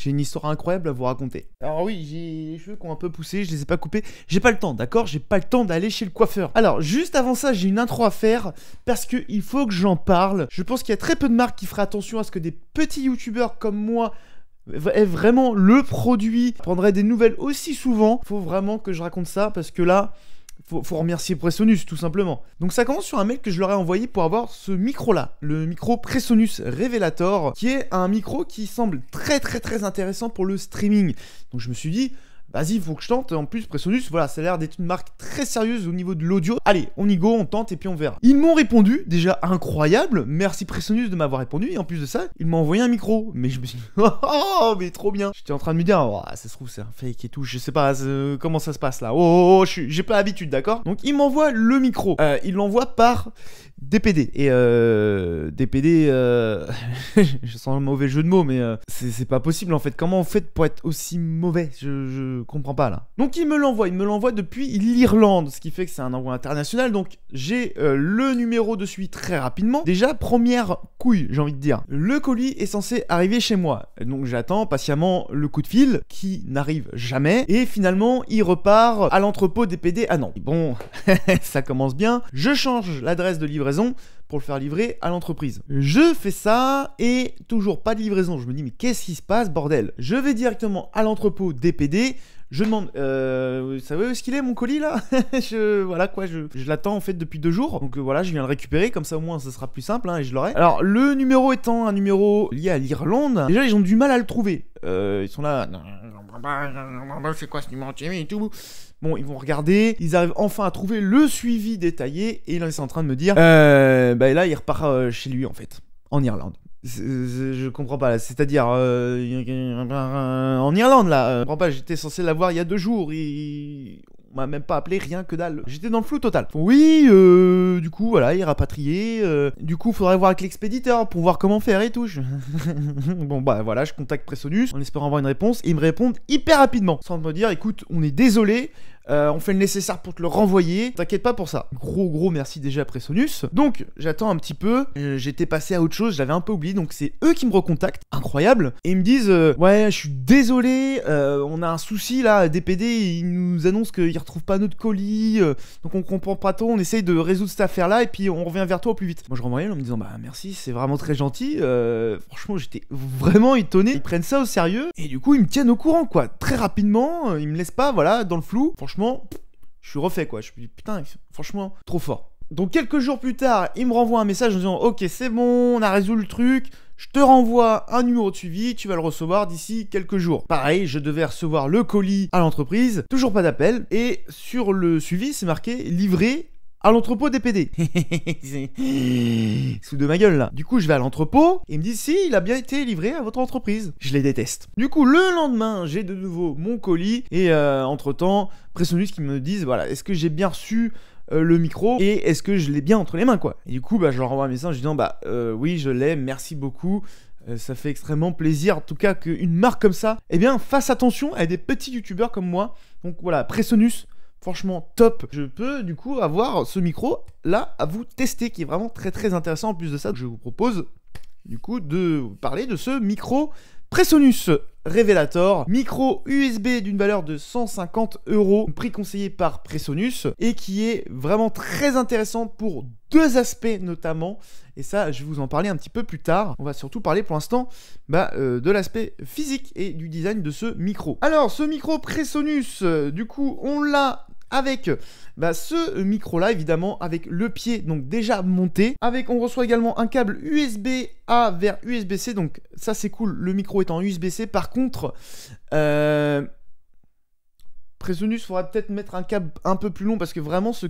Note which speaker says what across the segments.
Speaker 1: J'ai une histoire incroyable à vous raconter. Alors oui, j'ai les cheveux qui ont un peu poussé, je les ai pas coupés. J'ai pas le temps, d'accord J'ai pas le temps d'aller chez le coiffeur. Alors, juste avant ça, j'ai une intro à faire parce que il faut que j'en parle. Je pense qu'il y a très peu de marques qui feraient attention à ce que des petits youtubeurs comme moi aient vraiment le produit, prendraient des nouvelles aussi souvent. Faut vraiment que je raconte ça parce que là, faut, remercier Presonus tout simplement. Donc ça commence sur un mail que je leur ai envoyé pour avoir ce micro là, le micro Presonus Revelator, qui est un micro qui semble très très très intéressant pour le streaming. Donc je me suis dit, vas-y, il faut que je tente. En plus, Presonus, voilà, ça a l'air d'être une marque très sérieuse au niveau de l'audio. Allez, on y go, on tente et puis on verra. Ils m'ont répondu, déjà incroyable. Merci Presonus de m'avoir répondu. Et en plus de ça, ils m'ont envoyé un micro. Mais je me suis dit, oh, mais trop bien. J'étais en train de me dire, oh, ça se trouve, c'est un fake et tout. Je sais pas euh, comment ça se passe là. Oh, oh, oh j'ai pas l'habitude, d'accord Donc, ils m'envoient le micro. Euh, ils l'envoient par DPD. Et euh, DPD, euh, je sens le mauvais jeu de mots, mais euh, c'est pas possible en fait. Comment on fait pour être aussi mauvais je comprends pas là. Donc il me l'envoie, il me l'envoie depuis l'Irlande, ce qui fait que c'est un envoi international. Donc j'ai euh, le numéro de suite très rapidement. Déjà, première couille, j'ai envie de dire. Le colis est censé arriver chez moi. Donc j'attends patiemment le coup de fil qui n'arrive jamais. Et finalement, il repart à l'entrepôt des PD ah, non. Bon, ça commence bien. Je change l'adresse de livraison pour le faire livrer à l'entreprise. Je fais ça et toujours pas de livraison. Je me dis mais qu'est-ce qui se passe bordel Je vais directement à l'entrepôt DPD. Je demande, euh, vous savez où est-ce qu'il est mon colis là je, Voilà quoi, je, l'attends en fait depuis deux jours. Donc euh, voilà, je viens le récupérer, comme ça au moins ça sera plus simple hein, et je l'aurai. Alors le numéro étant un numéro lié à l'Irlande, déjà ils ont du mal à le trouver. Euh, ils sont là, c'est quoi ce numéro et tout Bon, ils vont regarder, ils arrivent enfin à trouver le suivi détaillé, et là, ils sont en train de me dire, euh, bah là, il repart euh, chez lui, en fait, en Irlande. je comprends pas là, c'est-à-dire euh, euh, en Irlande là, je comprends pas, j'étais censé l'avoir il y a deux jours, il m'a même pas appelé, rien que dalle. J'étais dans le flou total. Oui, euh, du coup, voilà, il est rapatrié. Euh, du coup, faudrait voir avec l'expéditeur pour voir comment faire et tout. bon, bah voilà, je contacte Pressonus en espérant avoir une réponse. Et ils me répondent hyper rapidement, sans me dire, écoute, on est désolé, euh, on fait le nécessaire pour te le renvoyer. T'inquiète pas pour ça. Gros gros merci déjà après Sonus. Donc j'attends un petit peu. Euh, j'étais passé à autre chose, j'avais un peu oublié. Donc c'est eux qui me recontactent. Incroyable. Et ils me disent euh, ouais je suis désolé, on a un souci là. DPD ils nous annoncent qu'ils retrouvent pas notre colis. donc on comprend pas trop. On essaye de résoudre cette affaire là et puis on revient vers toi au plus vite. Moi je renvoyais en me disant bah merci, c'est vraiment très gentil. franchement j'étais vraiment étonné. Ils prennent ça au sérieux et du coup ils me tiennent au courant quoi. Très rapidement, ils me laissent pas voilà dans le flou. Franchement je suis refait quoi. Je me putain, franchement, trop fort. Donc quelques jours plus tard, il me renvoie un message en disant Ok, c'est bon, on a résolu le truc, je te renvoie un numéro de suivi, tu vas le recevoir d'ici quelques jours. Pareil, je devais recevoir le colis à l'entreprise, toujours pas d'appel, et sur le suivi, c'est marqué livré à l'entrepôt des PD. Sous de ma gueule là. Du coup, je vais à l'entrepôt et ils me disent si il a bien été livré à votre entreprise. Je les déteste. Du coup, le lendemain, j'ai de nouveau mon colis et euh, entre temps, Presonus qui me disent voilà, est-ce que j'ai bien reçu euh, le micro et est-ce que je l'ai bien entre les mains quoi. Et du coup, bah, je leur envoie un message disant bah euh, oui, je l'ai, merci beaucoup ça fait extrêmement plaisir en tout cas qu'une marque comme ça, eh bien fasse attention à des petits youtubeurs comme moi. Donc voilà, Presonus, franchement top. Je peux du coup avoir ce micro là à vous tester qui est vraiment très très intéressant. En plus de ça, je vous propose du coup de parler de ce micro Presonus Revelator, micro USB d'une valeur de 150 euros, prix conseillé par Presonus et qui est vraiment très intéressant pour deux aspects notamment. Et ça, je vais vous en parler un petit peu plus tard. On va surtout parler pour l'instant bah, euh, de l'aspect physique et du design de ce micro. Alors, ce micro Presonus, euh, du coup, on l'a avec euh, bah, ce micro-là, évidemment, avec le pied donc déjà monté. Avec, on reçoit également un câble USB-A vers USB-C, donc ça c'est cool, le micro est en USB-C. Par contre, euh, Presonus, faudra peut-être mettre un câble un peu plus long parce que vraiment ce,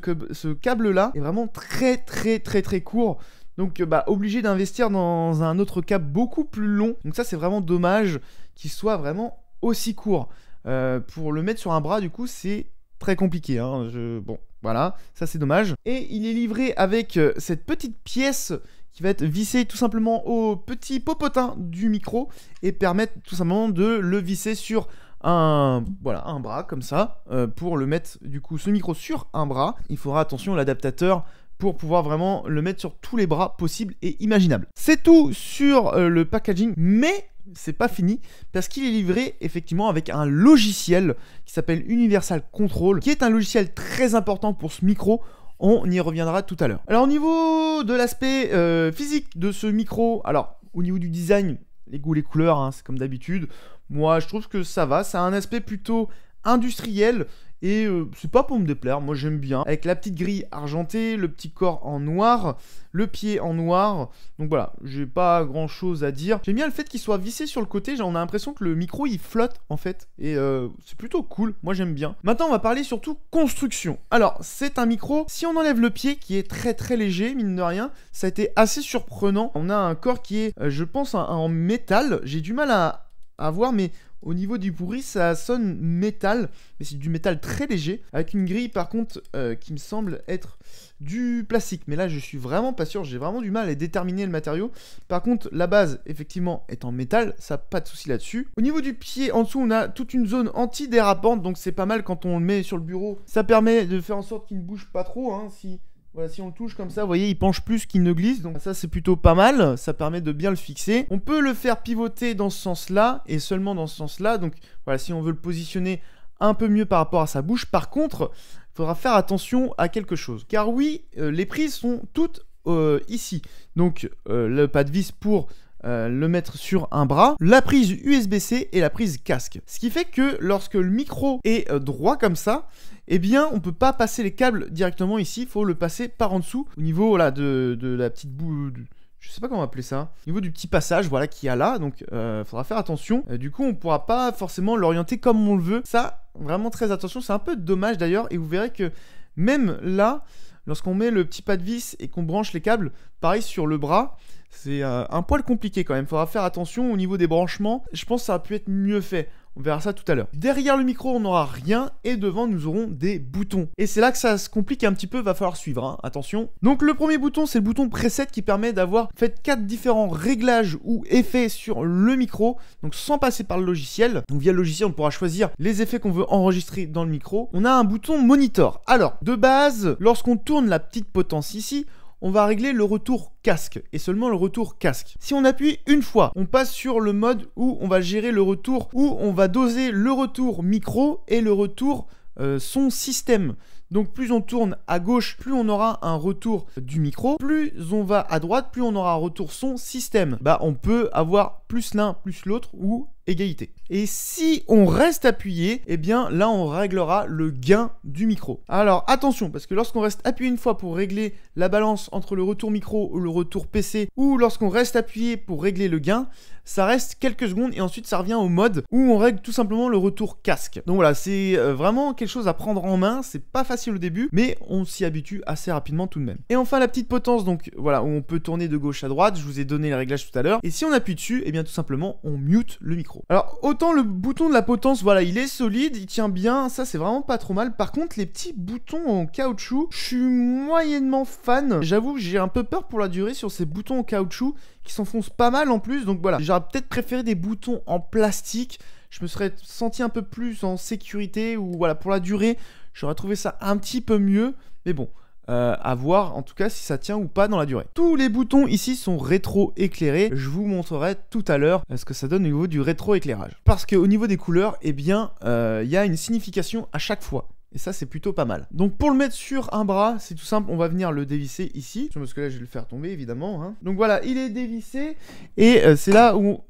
Speaker 1: câble-là est vraiment très très très très court. Donc euh, bah, obligé d'investir dans un autre câble beaucoup plus long. Donc ça c'est vraiment dommage qu'il soit vraiment aussi court. Euh, pour le mettre sur un bras du coup c'est Très compliqué, hein, bon, voilà, ça c'est dommage. Et il est livré avec euh, cette petite pièce qui va être vissée tout simplement au petit popotin du micro et permettre tout simplement de le visser sur un, voilà, un bras comme ça euh, pour le mettre du coup ce micro sur un bras. Il faudra attention l'adaptateur pour pouvoir vraiment le mettre sur tous les bras possibles et imaginables. C'est tout sur euh, le packaging, mais c'est pas fini parce qu'il est livré effectivement avec un logiciel qui s'appelle Universal Control, qui est un logiciel très important pour ce micro. On y reviendra tout à l'heure. Alors au niveau de l'aspect euh, physique de ce micro, alors au niveau du design, les goûts, les couleurs, hein, c'est comme d'habitude. Moi, je trouve que ça va. Ça a un aspect plutôt industriel et euh, c'est pas pour me déplaire, moi j'aime bien. Avec la petite grille argentée, le petit corps en noir, le pied en noir. Donc voilà, j'ai pas grand chose à dire. J'aime bien le fait qu'il soit vissé sur le côté, on a l'impression que le micro il flotte en fait. Et euh, c'est plutôt cool, moi j'aime bien. Maintenant on va parler surtout construction. Alors c'est un micro, si on enlève le pied qui est très très léger, mine de rien, ça a été assez surprenant. On a un corps qui est, euh, je pense, en métal. J'ai du mal à, à voir, mais au niveau du pourri, ça sonne métal, mais c'est du métal très léger, avec une grille par contre euh, qui me semble être du plastique. Mais là, je suis vraiment pas sûr, j'ai vraiment du mal à déterminer le matériau. Par contre, la base, effectivement, est en métal, ça pas de souci là-dessus. Au niveau du pied, en dessous, on a toute une zone anti-dérapante, donc c'est pas mal quand on le met sur le bureau. Ça permet de faire en sorte qu'il ne bouge pas trop, hein, si voilà, si on le touche comme ça, vous voyez, il penche plus qu'il ne glisse. Donc ça, c'est plutôt pas mal. Ça permet de bien le fixer. On peut le faire pivoter dans ce sens-là et seulement dans ce sens-là. Donc voilà, si on veut le positionner un peu mieux par rapport à sa bouche. Par contre, il faudra faire attention à quelque chose. Car oui, euh, les prises sont toutes euh, ici. Donc euh, le pas de vis pour euh, le mettre sur un bras, la prise USB-C et la prise casque. Ce qui fait que lorsque le micro est euh, droit comme ça, eh bien on peut pas passer les câbles directement ici, il faut le passer par en dessous, au niveau là, de, la petite boule... je sais pas comment appeler ça, au niveau du petit passage voilà qui y a là, donc il euh, faudra faire attention. du coup, on pourra pas forcément l'orienter comme on le veut. Ça, vraiment très attention, c'est un peu dommage d'ailleurs, et vous verrez que même là, lorsqu'on met le petit pas de vis et qu'on branche les câbles, pareil sur le bras, c'est euh, un poil compliqué quand même. Il Faudra faire attention au niveau des branchements. Je pense que ça a pu être mieux fait. On verra ça tout à l'heure. Derrière le micro, on n'aura rien et devant, nous aurons des boutons. Et c'est là que ça se complique un petit peu, va falloir suivre, hein. attention. Donc le premier bouton, c'est le bouton preset qui permet d'avoir fait quatre différents réglages ou effets sur le micro, donc sans passer par le logiciel. Donc via le logiciel, on pourra choisir les effets qu'on veut enregistrer dans le micro. On a un bouton monitor. Alors, de base, lorsqu'on tourne la petite potence ici, on va régler le retour casque et seulement le retour casque. Si on appuie une fois, on passe sur le mode où on va gérer le retour, où on va doser le retour micro et le retour euh, son système. Donc plus on tourne à gauche, plus on aura un retour du micro, plus on va à droite, plus on aura un retour son système. Bah on peut avoir plus l'un plus l'autre ou égalité. Et si on reste appuyé, eh bien là on réglera le gain du micro. Alors attention, parce que lorsqu'on reste appuyé une fois pour régler la balance entre le retour micro ou le retour PC, ou lorsqu'on reste appuyé pour régler le gain, ça reste quelques secondes et ensuite ça revient au mode où on règle tout simplement le retour casque. Donc voilà, c'est euh, vraiment quelque chose à prendre en main, c'est pas facile au début, mais on s'y habitue assez rapidement tout de même. Et enfin la petite potence, donc voilà, où on peut tourner de gauche à droite, je vous ai donné les réglages tout à l'heure, et si on appuie dessus, eh bien tout simplement on mute le micro. Alors, autant le bouton de la potence, voilà, il est solide, il tient bien, ça c'est vraiment pas trop mal. Par contre, les petits boutons en caoutchouc, je suis moyennement fan. J'avoue que j'ai un peu peur pour la durée sur ces boutons en caoutchouc qui s'enfoncent pas mal en plus. Donc voilà, j'aurais peut-être préféré des boutons en plastique. Je me serais senti un peu plus en sécurité ou voilà, pour la durée, j'aurais trouvé ça un petit peu mieux. Mais bon, euh, à voir en tout cas si ça tient ou pas dans la durée. Tous les boutons ici sont rétro-éclairés, je vous montrerai tout à l'heure euh, ce que ça donne au niveau du rétro-éclairage. Parce qu'au niveau des couleurs, eh bien, euh, il y a une signification à chaque fois. Et ça, c'est plutôt pas mal. Donc, pour le mettre sur un bras, c'est tout simple. On va venir le dévisser ici. Parce que là, je vais le faire tomber, évidemment. Hein. Donc, voilà, il est dévissé. Et c'est là où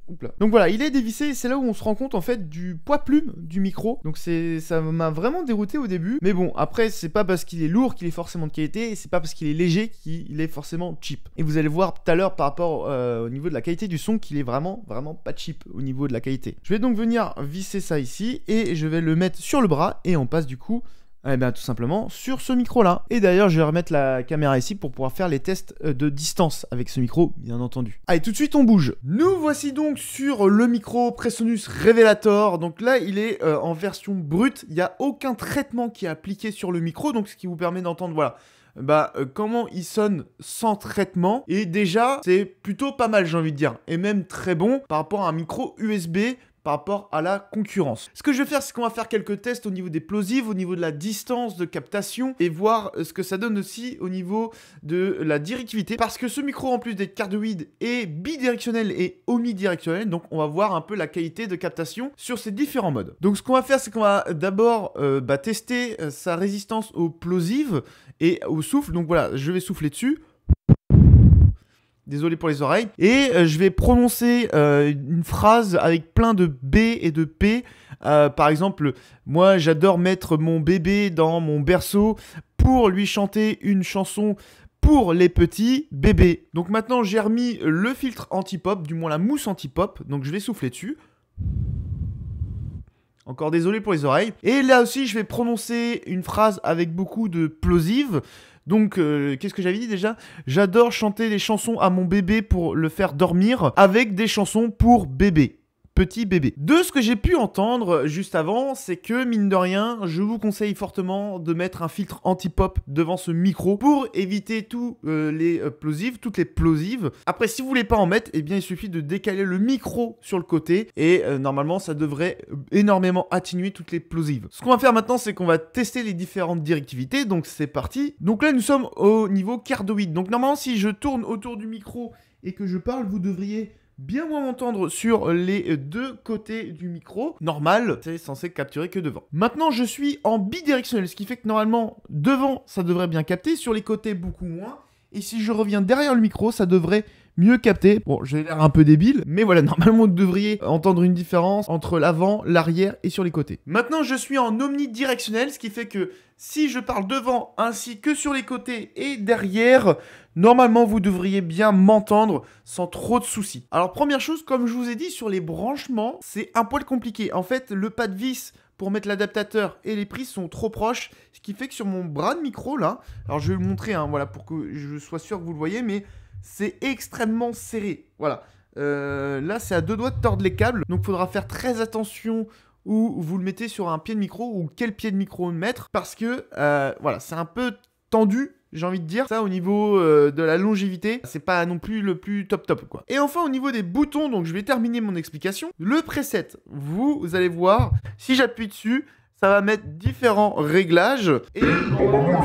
Speaker 1: donc voilà, il est dévissé, c'est là où on se rend compte en fait du poids plume du micro. Donc c'est ça m'a vraiment dérouté au début, mais bon, après c'est pas parce qu'il est lourd qu'il est forcément de qualité et c'est pas parce qu'il est léger qu'il est forcément cheap. Et vous allez voir tout à l'heure par rapport euh, au niveau de la qualité du son qu'il est vraiment vraiment pas cheap au niveau de la qualité. Je vais donc venir visser ça ici et je vais le mettre sur le bras et on passe du coup eh bien tout simplement sur ce micro là. Et d'ailleurs je vais remettre la caméra ici pour pouvoir faire les tests euh, de distance avec ce micro bien entendu. Allez tout de suite on bouge. Nous voici donc sur le micro Presonus Revelator. Donc là il est euh, en version brute. Il n'y a aucun traitement qui est appliqué sur le micro. Donc ce qui vous permet d'entendre voilà bah euh, comment il sonne sans traitement et déjà c'est plutôt pas mal j'ai envie de dire et même très bon par rapport à un micro USB rapport à la concurrence. Ce que je vais faire, c'est qu'on va faire quelques tests au niveau des plosives, au niveau de la distance de captation et voir euh, ce que ça donne aussi au niveau de la directivité. Parce que ce micro, en plus d'être cardioïde, est bidirectionnel et omnidirectionnel. Donc on va voir un peu la qualité de captation sur ces différents modes. Donc ce qu'on va faire, c'est qu'on va d'abord euh, bah, tester euh, sa résistance aux plosives et au souffle. Donc voilà, je vais souffler dessus. Désolé pour les oreilles. Et euh, je vais prononcer euh, une phrase avec plein de B et de P. Euh, par exemple, moi j'adore mettre mon bébé dans mon berceau pour lui chanter une chanson pour les petits bébés. Donc maintenant j'ai remis le filtre anti-pop, du moins la mousse anti-pop. Donc je vais souffler dessus. Encore désolé pour les oreilles. Et là aussi, je vais prononcer une phrase avec beaucoup de plosives. Donc, euh, qu'est-ce que j'avais dit déjà J'adore chanter des chansons à mon bébé pour le faire dormir avec des chansons pour bébé petit bébé. De ce que j'ai pu entendre euh, juste avant, c'est que mine de rien, je vous conseille fortement de mettre un filtre anti-pop devant ce micro pour éviter tous euh, les euh, plosives, toutes les plosives. Après, si vous voulez pas en mettre, eh bien il suffit de décaler le micro sur le côté et normalement ça devrait énormément atténuer toutes les plosives. Ce qu'on va faire maintenant, c'est qu'on va tester les différentes directivités, donc c'est parti. Donc là, nous sommes au niveau cardoïde. Donc normalement, si je tourne autour du micro et que je parle, vous devriez bien moins m'entendre sur les deux côtés du micro. Normal, c'est censé capturer que devant. Maintenant, je suis en bidirectionnel, ce qui fait que normalement, devant, ça devrait bien capter, sur les côtés, beaucoup moins. Et si je reviens derrière le micro, ça devrait mieux capter. Bon, j'ai l'air un peu débile, mais voilà, normalement, vous devriez entendre une différence entre l'avant, l'arrière et sur les côtés. Maintenant, je suis en omnidirectionnel, ce qui fait que si je parle devant ainsi que sur les côtés et derrière, normalement vous devriez bien m'entendre sans trop de soucis. Alors première chose, comme je vous ai dit sur les branchements, c'est un poil compliqué. En fait, le pas de vis pour mettre l'adaptateur et les prises sont trop proches, ce qui fait que sur mon bras de micro là, alors je vais le montrer, hein, voilà, pour que je sois sûr que vous le voyez, mais c'est extrêmement serré. Voilà. Euh, là, c'est à deux doigts de tordre les câbles, donc il faudra faire très attention où vous le mettez sur un pied de micro ou quel pied de micro mettre, parce que euh, voilà, c'est un peu tendu. J'ai envie de dire ça au niveau euh, de la longévité, c'est pas non plus le plus top top quoi. Et enfin au niveau des boutons, donc je vais terminer mon explication. Le preset, vous, allez voir, si j'appuie dessus, ça va mettre différents réglages et normalement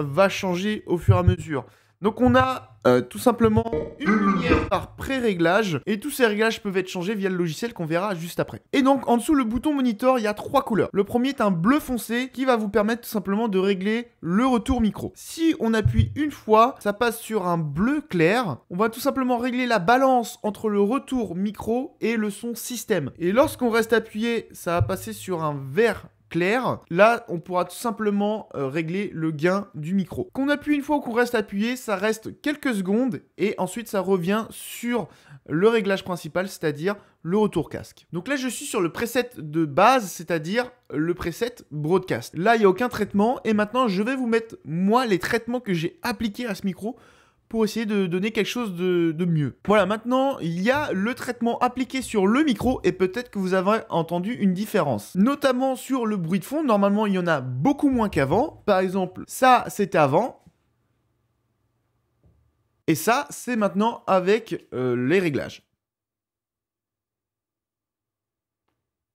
Speaker 1: va changer au fur et à mesure. Donc on a euh, tout simplement une mmh. lumière par pré-réglage et tous ces réglages peuvent être changés via le logiciel qu'on verra juste après. Et donc en dessous le bouton monitor, il y a trois couleurs. Le premier est un bleu foncé qui va vous permettre tout simplement de régler le retour micro. Si on appuie une fois, ça passe sur un bleu clair. On va tout simplement régler la balance entre le retour micro et le son système. Et lorsqu'on reste appuyé, ça va passer sur un vert Là, on pourra tout simplement euh, régler le gain du micro. Qu'on appuie une fois ou qu'on reste appuyé, ça reste quelques secondes et ensuite ça revient sur le réglage principal, c'est-à-dire le retour casque. Donc là, je suis sur le preset de base, c'est-à-dire le preset broadcast. Là, il n'y a aucun traitement et maintenant, je vais vous mettre, moi, les traitements que j'ai appliqués à ce micro pour essayer de donner quelque chose de, mieux. Voilà, maintenant, il y a le traitement appliqué sur le micro et peut-être que vous avez entendu une différence. Notamment sur le bruit de fond, normalement, il y en a beaucoup moins qu'avant. Par exemple, ça, c'était avant. Et ça, c'est maintenant avec euh, les réglages.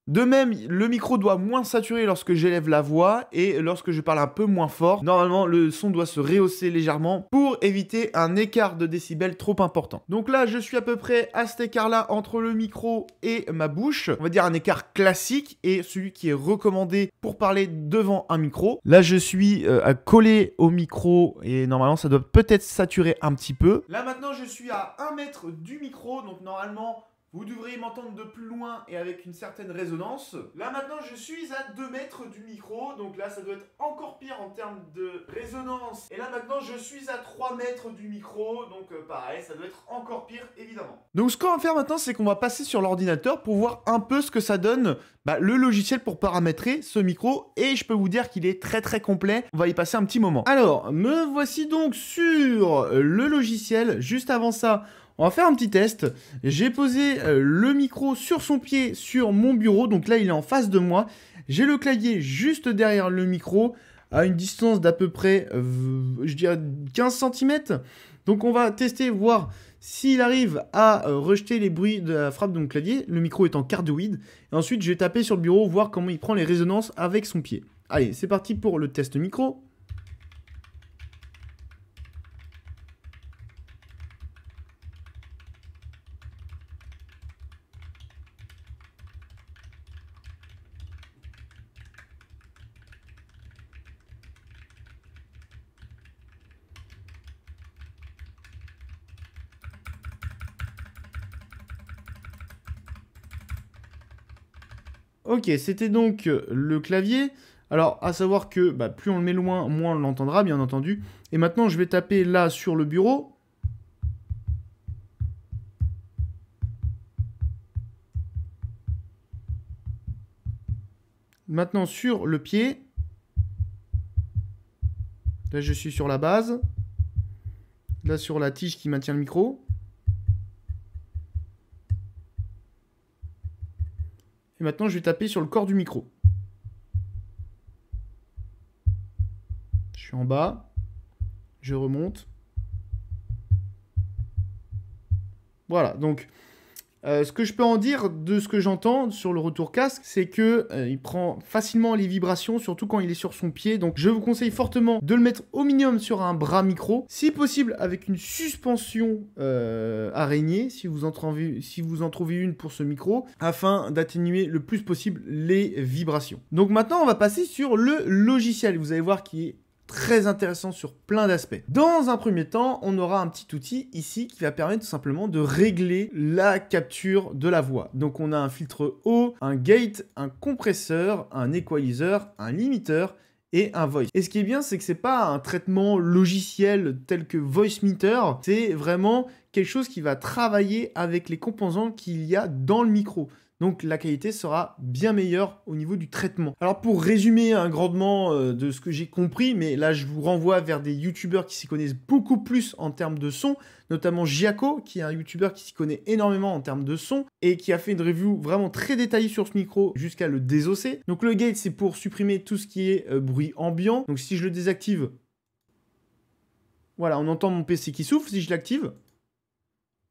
Speaker 1: De même, le micro doit moins saturer lorsque j'élève la voix et lorsque je parle un peu moins fort. Normalement, le son doit se rehausser légèrement pour éviter un écart de décibels trop important. Donc là, je suis à peu près à cet écart-là entre le micro et ma bouche. On va dire un écart classique et celui qui est recommandé pour parler devant un micro. Là, je suis euh, à coller au micro et normalement, ça doit peut-être saturer un petit peu. Là, maintenant, je suis à 1 mètre du micro. Donc normalement, vous devriez m'entendre de plus loin et avec une certaine résonance. Là maintenant je suis à 2 mètres du micro, donc là ça doit être encore pire en termes de résonance. Et là maintenant je suis à 3 mètres du micro, donc euh, pareil, ça doit être encore pire évidemment. Donc ce qu'on va faire maintenant c'est qu'on va passer sur l'ordinateur pour voir un peu ce que ça donne bah, le logiciel pour paramétrer ce micro et je peux vous dire qu'il est très très complet. On va y passer un petit moment. Alors me voici donc sur le logiciel. Juste avant ça, on va faire un petit test. J'ai posé euh, le micro sur son pied sur mon bureau. Donc là, il est en face de moi. J'ai le clavier juste derrière le micro à une distance d'à peu près, euh, je dirais, 15 cm. Donc on va tester, voir s'il arrive à euh, rejeter les bruits de la frappe de mon clavier. Le micro est en cardioïde. Et ensuite, je vais taper sur le bureau, voir comment il prend les résonances avec son pied. Allez, c'est parti pour le test micro. Ok, c'était donc euh, le clavier. Alors, à savoir que bah, plus on le met loin, moins on l'entendra, bien entendu. Et maintenant, je vais taper là sur le bureau. Maintenant, sur le pied. Là, je suis sur la base. Là, sur la tige qui maintient le micro. Et maintenant, je vais taper sur le corps du micro. Je suis en bas. Je remonte. Voilà, donc euh, ce que je peux en dire de ce que j'entends sur le retour casque, c'est que euh, il prend facilement les vibrations, surtout quand il est sur son pied. Donc je vous conseille fortement de le mettre au minimum sur un bras micro, si possible avec une suspension euh, araignée, si vous, en trouvez, si vous en trouvez une pour ce micro, afin d'atténuer le plus possible les vibrations. Donc maintenant, on va passer sur le logiciel. Vous allez voir qui est très intéressant sur plein d'aspects. Dans un premier temps, on aura un petit outil ici qui va permettre tout simplement de régler la capture de la voix. Donc on a un filtre haut, un gate, un compresseur, un equalizer, un limiteur et un voice. Et ce qui est bien, c'est que c'est pas un traitement logiciel tel que Meter. c'est vraiment quelque chose qui va travailler avec les composants qu'il y a dans le micro. Donc la qualité sera bien meilleure au niveau du traitement. Alors pour résumer un grandement euh, de ce que j'ai compris, mais là je vous renvoie vers des youtubeurs qui s'y connaissent beaucoup plus en termes de son, notamment Giaco, qui est un youtubeur qui s'y connaît énormément en termes de son et qui a fait une review vraiment très détaillée sur ce micro jusqu'à le désosser. Donc le gate c'est pour supprimer tout ce qui est euh, bruit ambiant. Donc si je le désactive, voilà, on entend mon PC qui souffle. Si je l'active,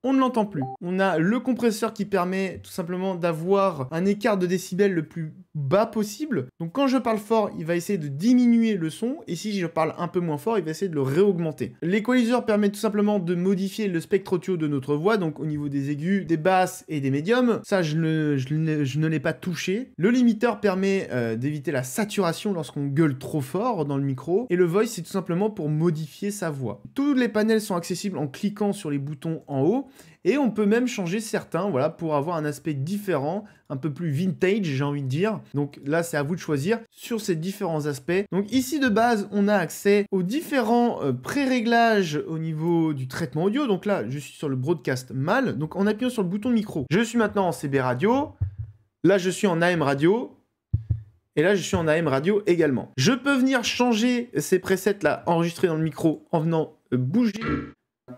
Speaker 1: on ne l'entend plus. On a le compresseur qui permet tout simplement d'avoir un écart de décibels le plus bas possible. Donc quand je parle fort, il va essayer de diminuer le son, et si je parle un peu moins fort, il va essayer de le réaugmenter. L'équaliseur permet tout simplement de modifier le spectre audio de notre voix, donc au niveau des aigus, des basses et des médiums. Ça, je, ne l'ai pas touché. Le limiteur permet euh, d'éviter la saturation lorsqu'on gueule trop fort dans le micro, et le voice, c'est tout simplement pour modifier sa voix. Tous les panels sont accessibles en cliquant sur les boutons en haut, et on peut même changer certains, voilà, pour avoir un aspect différent, un peu plus vintage, j'ai envie de dire. Donc là, c'est à vous de choisir sur ces différents aspects. Donc ici, de base, on a accès aux différents euh, pré-réglages au niveau du traitement audio. Donc là, je suis sur le broadcast mal. Donc en appuyant sur le bouton micro, je suis maintenant en CB radio. Là, je suis en AM radio. Et là, je suis en AM radio également. Je peux venir changer ces presets là enregistrés dans le micro en venant bouger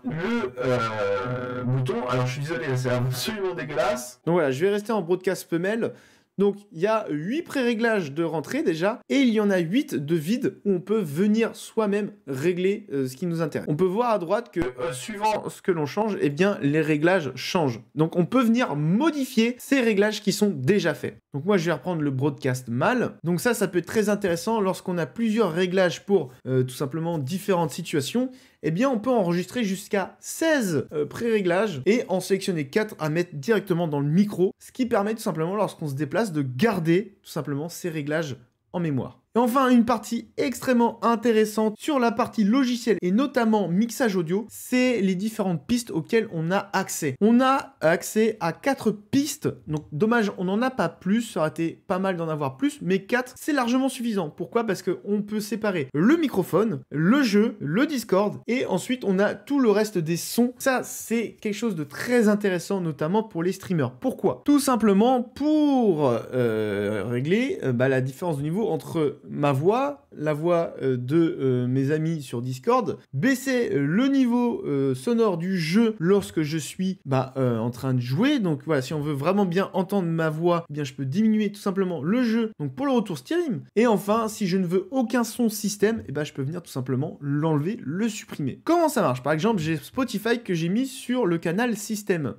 Speaker 1: le bouton. Euh, Alors je suis désolé, c'est absolument dégueulasse. Donc voilà, je vais rester en broadcast femelle. Donc il y a huit pré-réglages de rentrée déjà, et il y en a huit de vide où on peut venir soi-même régler euh, ce qui nous intéresse. On peut voir à droite que euh, suivant ce que l'on change, eh bien les réglages changent. Donc on peut venir modifier ces réglages qui sont déjà faits. Donc moi je vais reprendre le broadcast mâle. Donc ça, ça peut être très intéressant lorsqu'on a plusieurs réglages pour tout simplement différentes situations eh bien on peut enregistrer jusqu'à 16 euh, pré-réglages et en sélectionner 4 à mettre directement dans le micro, ce qui permet tout simplement lorsqu'on se déplace de garder tout simplement ces réglages en mémoire. Et enfin, une partie extrêmement intéressante sur la partie logicielle et notamment mixage audio, c'est les différentes pistes auxquelles on a accès. On a accès à quatre pistes, donc dommage, on n'en a pas plus, ça aurait été pas mal d'en avoir plus, mais quatre, c'est largement suffisant. Pourquoi Parce qu'on peut séparer le microphone, le jeu, le Discord, et ensuite on a tout le reste des sons. Ça, c'est quelque chose de très intéressant, notamment pour les streamers. Pourquoi Tout simplement pour euh, régler euh, bah, la différence de niveau entre ma voix, la voix euh, de euh, mes amis sur Discord, baisser euh, le niveau sonore du jeu lorsque je suis bah, en train de jouer. Donc voilà, si on veut vraiment bien entendre ma voix, eh bien je peux diminuer tout simplement le jeu. Donc pour le retour steering. Et enfin, si je ne veux aucun son système, et eh ben, je peux venir tout simplement l'enlever, le supprimer. Comment ça marche Par exemple, j'ai Spotify que j'ai mis sur le canal système.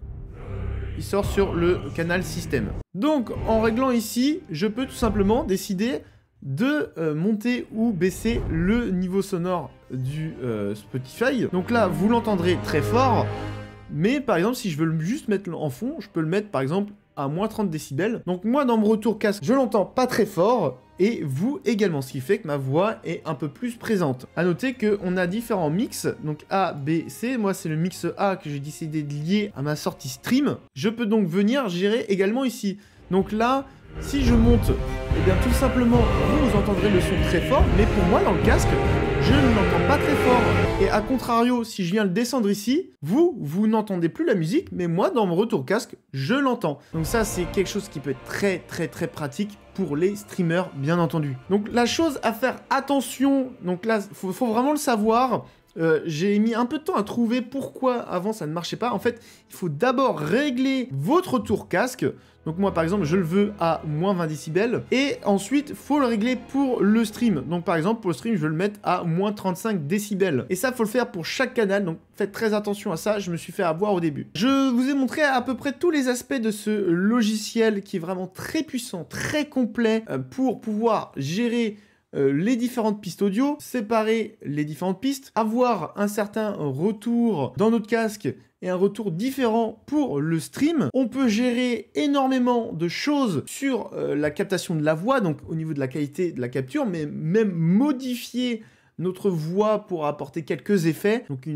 Speaker 1: Il sort sur le canal système. Donc en réglant ici, je peux tout simplement décider de euh, monter ou baisser le niveau sonore du euh, Spotify. Donc là, vous l'entendrez très fort, mais par exemple, si je veux juste mettre en fond, je peux le mettre par exemple à moins 30 décibels. Donc moi, dans mon retour casque, je l'entends pas très fort, et vous également, ce qui fait que ma voix est un peu plus présente. A noter qu'on a différents mix, donc A, B, C. Moi, c'est le mix A que j'ai décidé de lier à ma sortie stream. Je peux donc venir gérer également ici. Donc là, si je monte, et eh bien tout simplement, vous, entendrez le son très fort, mais pour moi, dans le casque, je ne l'entends pas très fort. Et à contrario, si je viens le descendre ici, vous, vous n'entendez plus la musique, mais moi, dans mon retour casque, je l'entends. Donc ça, c'est quelque chose qui peut être très, très, très pratique pour les streamers, bien entendu. Donc la chose à faire attention, donc là, il faut vraiment le savoir, euh, j'ai mis un peu de temps à trouver pourquoi avant ça ne marchait pas. En fait, il faut d'abord régler votre tour casque. Donc moi par exemple je le veux à moins 20 décibels et ensuite faut le régler pour le stream. Donc par exemple pour le stream je vais le mettre à moins 35 décibels. Et ça faut le faire pour chaque canal donc faites très attention à ça, je me suis fait avoir au début. Je vous ai montré à peu près tous les aspects de ce logiciel qui est vraiment très puissant, très complet euh, pour pouvoir gérer euh, les différentes pistes audio, séparer les différentes pistes, avoir un certain retour dans notre casque et un retour différent pour le stream. On peut gérer énormément de choses sur euh, la captation de la voix, donc au niveau de la qualité de la capture, mais même modifier notre voix pour apporter quelques effets. Donc euh,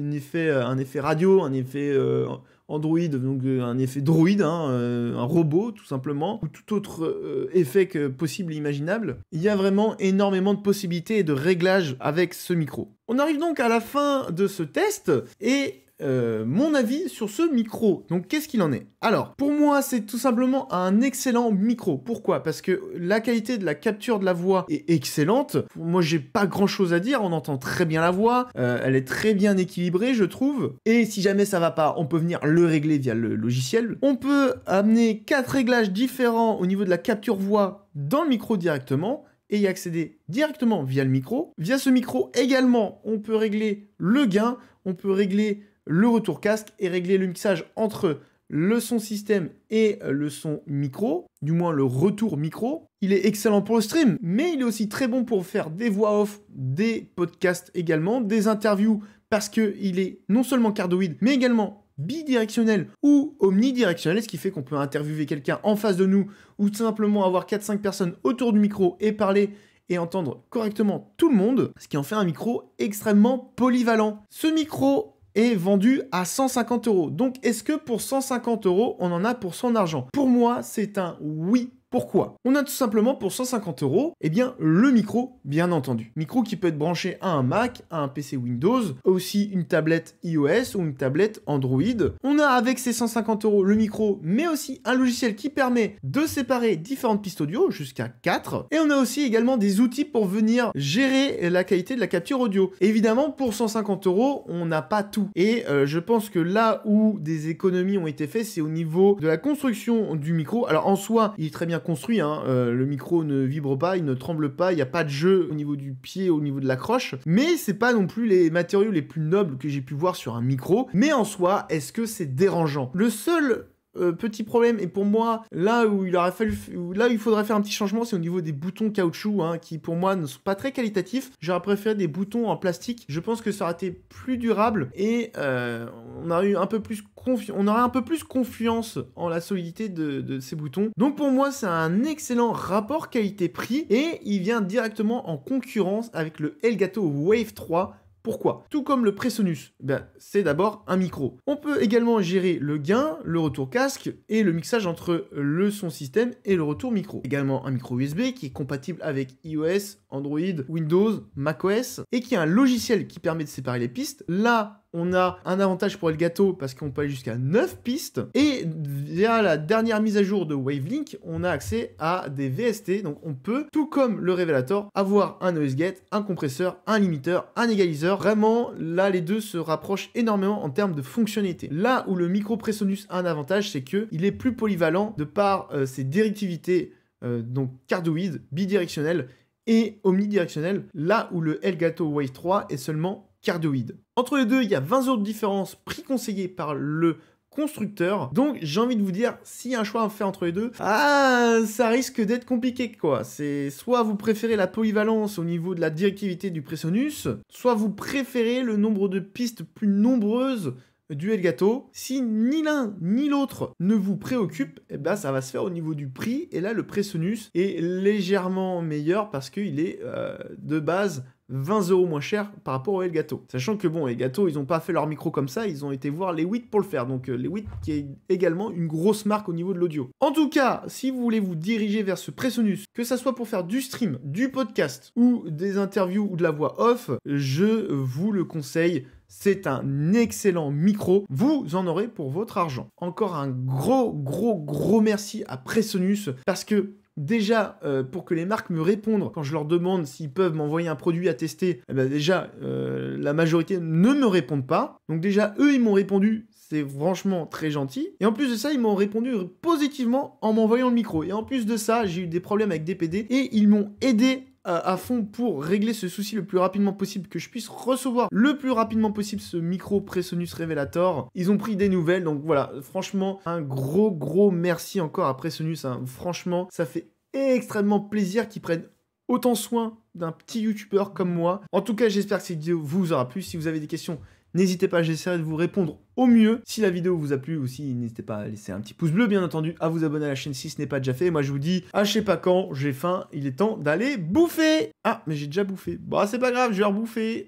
Speaker 1: un effet, radio, un effet euh, Android, donc euh, un effet droïde, hein, un robot tout simplement, ou tout autre effet que possible et imaginable. Il y a vraiment énormément de possibilités et de réglages avec ce micro. On arrive donc à la fin de ce test et euh, mon avis sur ce micro. Donc qu'est-ce qu'il en est Alors, pour moi, c'est tout simplement un excellent micro. Pourquoi Parce que la qualité de la capture de la voix est excellente. Moi, j'ai pas grand-chose à dire. On entend très bien la voix. Euh, elle est très bien équilibrée, je trouve. Et si jamais ça va pas, on peut venir le régler via le logiciel. On peut amener quatre réglages différents au niveau de la capture voix dans le micro directement et y accéder directement via le micro. Via ce micro également, on peut régler le gain, on peut régler le retour casque et régler le mixage entre le son système et euh, le son micro, du moins le retour micro. Il est excellent pour le stream, mais il est aussi très bon pour faire des voix off, des podcasts également, des interviews, parce qu'il est non seulement cardioïde, mais également bidirectionnel ou omnidirectionnel, ce qui fait qu'on peut interviewer quelqu'un en face de nous ou simplement avoir 4-5 personnes autour du micro et parler et entendre correctement tout le monde, ce qui en fait un micro extrêmement polyvalent. Ce micro est vendu à 150 euros. Donc, est-ce que pour 150 euros, on en a pour son argent Pour moi, c'est un oui pourquoi On a tout simplement pour 150 euros, eh bien, le micro, bien entendu. Micro qui peut être branché à un Mac, à un PC Windows, aussi une tablette iOS ou une tablette Android. On a avec ces 150 euros le micro, mais aussi un logiciel qui permet de séparer différentes pistes audio jusqu'à 4. Et on a aussi également des outils pour venir gérer la qualité de la capture audio. Évidemment, pour 150 euros, on n'a pas tout. Et euh, je pense que là où des économies ont été faites, c'est au niveau de la construction du micro. Alors en soi, il est très bien construit. Hein. Euh, le micro ne vibre pas, il ne tremble pas, il n'y a pas de jeu au niveau du pied, au niveau de l'accroche. Mais c'est pas non plus les matériaux les plus nobles que j'ai pu voir sur un micro. Mais en soi, est-ce que c'est dérangeant Le seul euh, petit problème, et pour moi, là où il aurait là il faudrait faire un petit changement, c'est au niveau des boutons caoutchouc, hein, qui pour moi ne sont pas très qualitatifs. J'aurais préféré des boutons en plastique. Je pense que ça aurait été plus durable et euh, on aurait un peu plus on aurait un peu plus confiance en la solidité de, de ces boutons. Donc pour moi, c'est un excellent rapport qualité-prix et il vient directement en concurrence avec le Elgato Wave 3 pourquoi Tout comme le Presonus, ben, c'est d'abord un micro. On peut également gérer le gain, le retour casque et le mixage entre le son système et le retour micro. Également un micro USB qui est compatible avec iOS, Android, Windows, macOS et qui a un logiciel qui permet de séparer les pistes. Là, on a un avantage pour Elgato parce qu'on peut aller jusqu'à 9 pistes. Et via la dernière mise à jour de Wavelink, on a accès à des VST. Donc on peut, tout comme le révélateur, avoir un noise gate, un compresseur, un limiteur, un égaliseur. Vraiment, là, les deux se rapprochent énormément en termes de fonctionnalité. Là où le micro Presonus a un avantage, c'est qu'il est plus polyvalent de par euh, ses directivités, euh, donc cardioïdes, bidirectionnelles et omnidirectionnelles, là où le Elgato Wave 3 est seulement cardioïde. Entre les deux, il y a 20 euros de différence, prix conseillé par le constructeur. Donc j'ai envie de vous dire, si un choix à faire entre les deux, ah, ça risque d'être compliqué quoi. C'est soit vous préférez la polyvalence au niveau de la directivité du Presonus, soit vous préférez le nombre de pistes plus nombreuses du Elgato. Si ni l'un ni l'autre ne vous préoccupe, eh ben ça va se faire au niveau du prix. Et là, le Presonus est légèrement meilleur parce qu'il est euh, de base 20 euros moins cher par rapport au Elgato. Sachant que bon, Elgato, ils n'ont pas fait leur micro comme ça, ils ont été voir les 8 pour le faire. Donc euh, les 8 qui est également une grosse marque au niveau de l'audio. En tout cas, si vous voulez vous diriger vers ce Presonus, que ça soit pour faire du stream, du podcast ou des interviews ou de la voix off, je vous le conseille. C'est un excellent micro. Vous en aurez pour votre argent. Encore un gros, gros, gros merci à Presonus parce que déjà euh, pour que les marques me répondent quand je leur demande s'ils peuvent m'envoyer un produit à tester, eh ben, déjà euh, la majorité ne me répondent pas. Donc déjà eux ils m'ont répondu, c'est franchement très gentil. Et en plus de ça ils m'ont répondu positivement en m'envoyant le micro. Et en plus de ça j'ai eu des problèmes avec DPD et ils m'ont aidé à fond pour régler ce souci le plus rapidement possible, que je puisse recevoir le plus rapidement possible ce micro Presonus Revelator. Ils ont pris des nouvelles, donc voilà, franchement, un gros gros merci encore à Presonus. Hein. Franchement, ça fait extrêmement plaisir qu'ils prennent autant soin d'un petit youtuber comme moi. En tout cas, j'espère que cette vidéo vous aura plu. Si vous avez des questions, N'hésitez pas, j'essaierai de vous répondre au mieux. Si la vidéo vous a plu aussi, n'hésitez pas à laisser un petit pouce bleu, bien entendu, à vous abonner à la chaîne si ce n'est pas déjà fait. moi, je vous dis, à je sais pas quand, j'ai faim, il est temps d'aller bouffer. Ah, mais j'ai déjà bouffé. Bon, bah, c'est pas grave, je vais rebouffer.